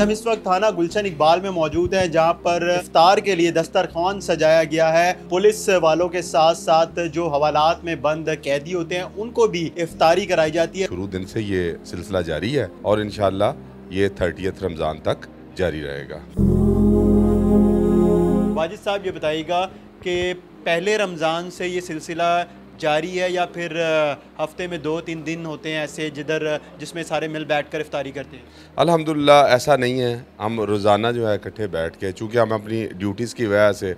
हम इस वक्त थाना गुलशन इकबाल में मौजूद हैं जहां पर इफ्तार के लिए दस्तरखान सजाया गया है पुलिस वालों के साथ साथ जो हवालात में बंद कैदी होते हैं उनको भी इफ्तारी कराई जाती है शुरू दिन से ये सिलसिला जारी है और इनशाला ये थर्टियथ रमज़ान तक जारी रहेगा वाजिद साहब ये बताइएगा कि पहले रमज़ान से ये सिलसिला जारी है या फिर हफ्ते में दो तीन दिन होते हैं ऐसे जिधर जिसमें सारे मिल बैठ कर इफ्तारी करते हैं अल्हम्दुलिल्लाह ऐसा नहीं है हम रोज़ाना जो है इकट्ठे बैठ के चूँकि हम अपनी ड्यूटीज़ की वजह से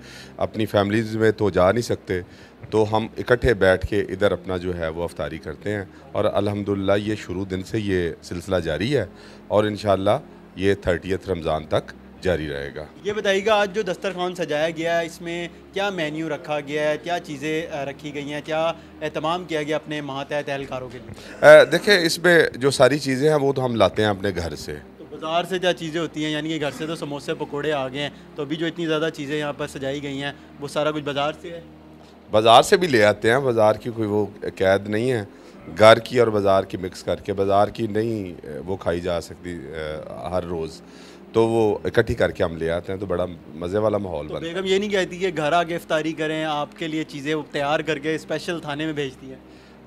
अपनी फैमिलीज़ में तो जा नहीं सकते तो हम इकट्ठे बैठ के इधर अपना जो है वो अफ्तारी करते हैं और अल्हम्दुलिल्लाह ये शुरू दिन से ये सिलसिला जारी है और इन ये थर्टियथ रमज़ान तक जारी रहेगा ये बताइएगा आज जो दस्तरखान सजाया गया है इसमें क्या मेन्यू रखा गया है क्या चीज़ें रखी गई हैं क्या एहतमाम किया गया अपने मातहत एहलकारों के लिए देखिए इसमें जो सारी चीज़ें हैं वो तो हम लाते हैं अपने घर से तो बाज़ार से क्या चीज़ें होती हैं यानी कि घर से तो समोसे पकोड़े आ गए हैं तो अभी जो इतनी ज़्यादा चीज़ें यहाँ पर सजाई गई हैं वो सारा कुछ बाज़ार से है बाज़ार से भी ले आते हैं बाज़ार की कोई वो कैद नहीं है घर की और बाज़ार की मिक्स करके बाज़ार की नहीं वो खाई जा सकती हर रोज़ तो वो इकट्ठी करके हम ले आते हैं तो बड़ा मज़े वाला माहौल तो बनता है ये नहीं कहती कि घर आके इफ्तारी करें आपके लिए चीज़ें तैयार करके स्पेशल थाने में भेजती है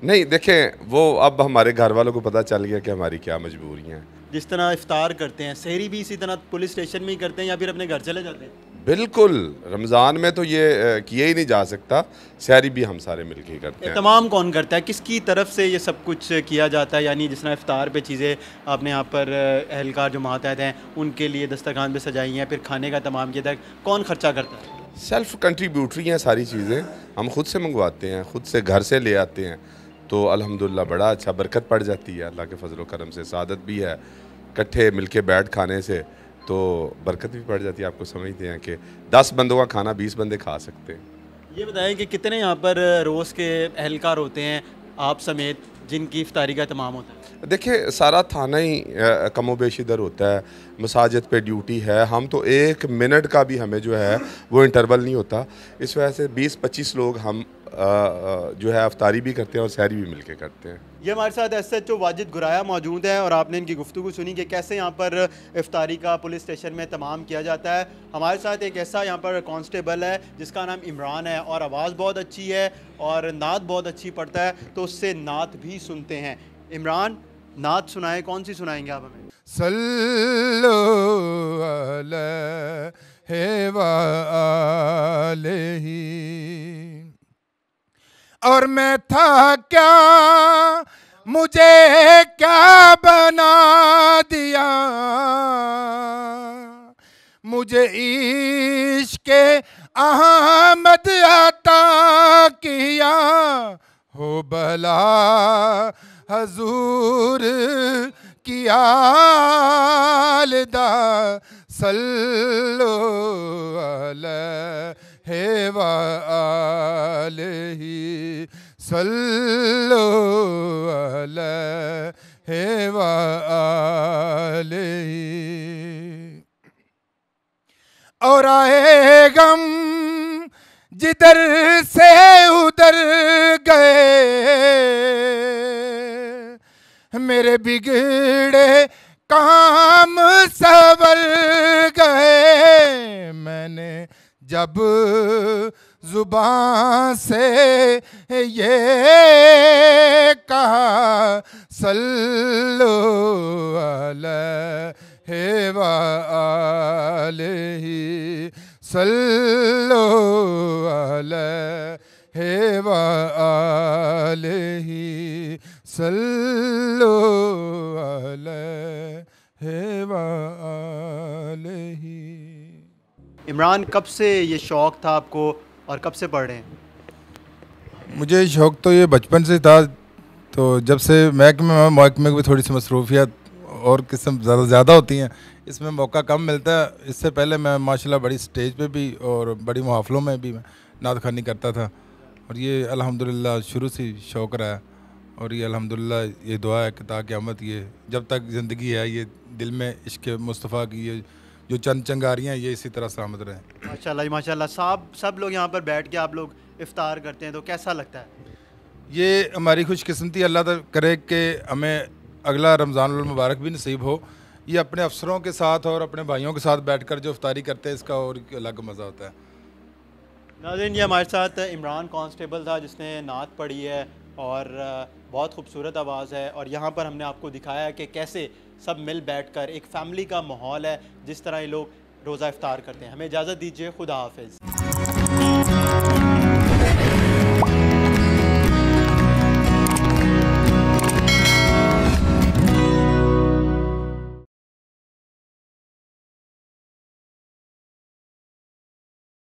नहीं देखें वो अब हमारे घर वालों को पता चल गया कि हमारी क्या मजबूरियाँ हैं जिस तरह इफ्तार करते हैं शहरी भी इसी तरह पुलिस स्टेशन में ही करते हैं या फिर अपने घर चले जाते हैं बिल्कुल रमज़ान में तो ये किए ही नहीं जा सकता सैरी भी हम सारे मिल के करते हैं तमाम कौन करता है किसकी तरफ से ये सब कुछ किया जाता है यानी जिस तरह इफ़ार पे चीज़ें आपने यहाँ पर अहलकार जो मातहत हैं उनके लिए दस्तरखान पे सजाई हैं फिर खाने का तमाम किया था कौन ख़र्चा करता है सेल्फ कंट्रीब्यूटरी हैं सारी चीज़ें हम खुद से मंगवाते हैं खुद से घर से ले आते हैं तो अलहमदिल्ला बड़ा अच्छा बरकत पड़ जाती है अल्लाह के फजल करम से शादत भी है इकट्ठे मिल के बैठ खाने से तो बरकत भी पड़ जाती है आपको समझते हैं कि दस बंदों का खाना बीस बंदे खा सकते हैं ये बताएं कि कितने यहाँ पर रोज़ के अहलकार होते हैं आप समेत जिनकी इफ्तारी का तमाम होता है देखिए सारा थाना ही कमो बेश इधर होता है मसाजिद पे ड्यूटी है हम तो एक मिनट का भी हमें जो है वो इंटरवल नहीं होता इस वजह से 20-25 लोग हम जो है अफ्तारी भी करते हैं और सैरी भी मिलके करते हैं ये हमारे साथ S H O Wajid Guraya मौजूद हैं और आपने इनकी गुफ्तु सुनी कि कैसे यहाँ पर इफ्तारी का पुलिस स्टेशन में तमाम किया जाता है हमारे साथ एक ऐसा यहाँ पर कांस्टेबल है जिसका नाम इमरान है और आवाज़ बहुत अच्छी है और नात बहुत अच्छी पड़ता है तो उससे नात भी सुनते हैं इमरान नात सुनाए कौन सी सुनाएंगे आप हमें सल्लो मैं था क्या मुझे क्या बना दिया मुझे ईश के अहमद आता किया हो भला हजूर किया सल्लो सल्लो हेवा और आए गम जिधर से उधर गए मेरे बिगड़े काम सवर गए मैंने जब जुबान से ये कहा सल्लो हेवा ही सल्लो हेवा ही सल्लो हेवा इमरान कब से ये शौक़ था आपको और कब से पढ़ रहे हैं मुझे शौक़ तो ये बचपन से था तो जब से महकमे में महकमे को भी थोड़ी सी मसरूफियात और किस्म ज़्यादा ज़्यादा होती हैं इसमें मौका कम मिलता है इससे पहले मैं माशाल्लाह बड़ी स्टेज पे भी और बड़ी मुहाफलों में भी नाद नात खानी करता था और ये अल्हम्दुलिल्लाह शुरू से शौक़ रहा है और ये अल्हम्दुलिल्लाह ये दुआ है कि ताकि आमद ये जब तक ज़िंदगी है ये दिल में इश्क मुस्तफ़ा की ये जो चंद चंगारियाँ ये इसी तरह सलामत रहें माशाल्लाह माशाल्लाह साहब सब लोग यहाँ पर बैठ के आप लोग इफ्तार करते हैं तो कैसा लगता है ये हमारी खुशकस्मती अल्लाह करे कि हमें अगला मुबारक भी नसीब हो ये अपने अफसरों के साथ और अपने भाइयों के साथ बैठ जो इफ्तारी करते हैं इसका और अलग मज़ा होता है नाजिन ये हमारे साथ इमरान कॉन्स्टेबल था जिसने नात पढ़ी है और बहुत खूबसूरत आवाज़ है और यहाँ पर हमने आपको दिखाया है कि कैसे सब मिल बैठ कर एक फैमिली का माहौल है जिस तरह ये लोग रोज़ा इफ्तार करते हैं हमें इजाज़त दीजिए खुदा हाफिज़